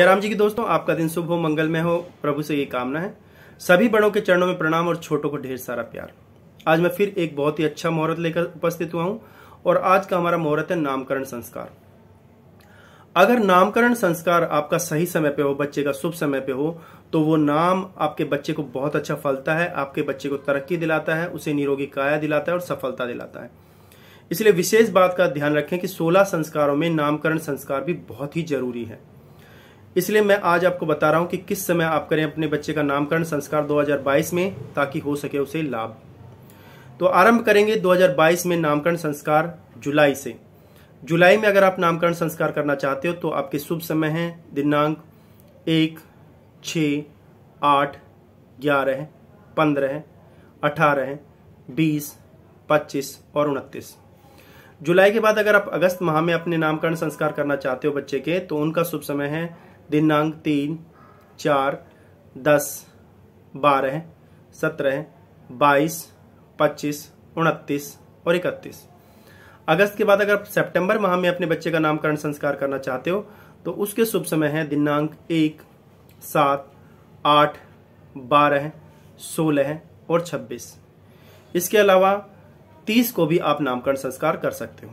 जयराम जी की दोस्तों आपका दिन शुभ हो मंगल में हो प्रभु से ये कामना है सभी बड़ों के चरणों में प्रणाम और छोटों को ढेर सारा प्यार आज मैं फिर एक बहुत ही अच्छा मुहूर्त लेकर उपस्थित हुआ हूं और आज का हमारा मुहूर्त है नामकरण संस्कार अगर नामकरण संस्कार आपका सही समय पे हो बच्चे का शुभ समय पे हो तो वो नाम आपके बच्चे को बहुत अच्छा फलता है आपके बच्चे को तरक्की दिलाता है उसे निरोगी काया दिलाता है और सफलता दिलाता है इसलिए विशेष बात का ध्यान रखें कि 16 संस्कारों में नामकरण संस्कार भी बहुत ही जरूरी है इसलिए मैं आज आपको बता रहा हूं कि किस समय आप करें अपने बच्चे का नामकरण संस्कार 2022 में ताकि हो सके उसे लाभ तो आरंभ करेंगे 2022 में नामकरण संस्कार जुलाई से जुलाई में अगर आप नामकरण संस्कार करना चाहते हो तो आपके शुभ समय हैं दिनांक एक छ आठ ग्यारह पंद्रह अठारह बीस पच्चीस और उनतीस जुलाई के बाद अगर आप अगस्त माह में अपने नामकरण संस्कार करना चाहते हो बच्चे के तो उनका शुभ समय है दिनांक तीन चार दस बारह सत्रह बाईस पच्चीस उनतीस और इकतीस अगस्त के बाद अगर आप सेप्टेम्बर माह में अपने बच्चे का नामकरण संस्कार करना चाहते हो तो उसके शुभ समय है दिनांक एक सात आठ बारह सोलह और छब्बीस इसके अलावा तीस को भी आप नामकरण संस्कार कर सकते हो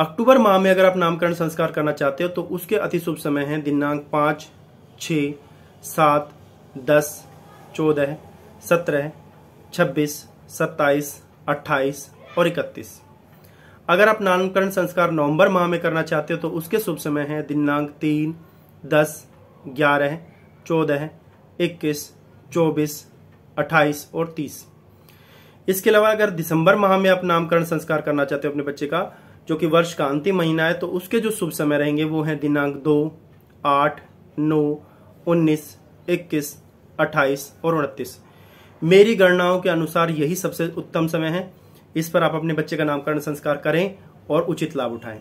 अक्टूबर माह में अगर आप नामकरण संस्कार करना चाहते हो तो उसके अति शुभ समय है दिनांक पांच छ सात दस चौदह सत्रह छब्बीस सत्ताईस अट्ठाईस और इकतीस अगर आप नामकरण संस्कार नवंबर माह में करना चाहते हो तो उसके शुभ समय है दिनांक तीन दस ग्यारह चौदह इक्कीस चौबीस अट्ठाईस और तीस इसके अलावा अगर दिसंबर माह में आप नामकरण संस्कार करना चाहते हो अपने बच्चे का जो कि वर्ष का अंतिम महीना है तो उसके जो शुभ समय रहेंगे वो हैं दिनांक दो आठ नौ उन्नीस इक्कीस अट्ठाईस और उनतीस मेरी गणनाओं के अनुसार यही सबसे उत्तम समय है इस पर आप अपने बच्चे का नामकरण संस्कार करें और उचित लाभ उठाएं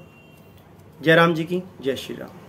जय राम जी की जय श्री राम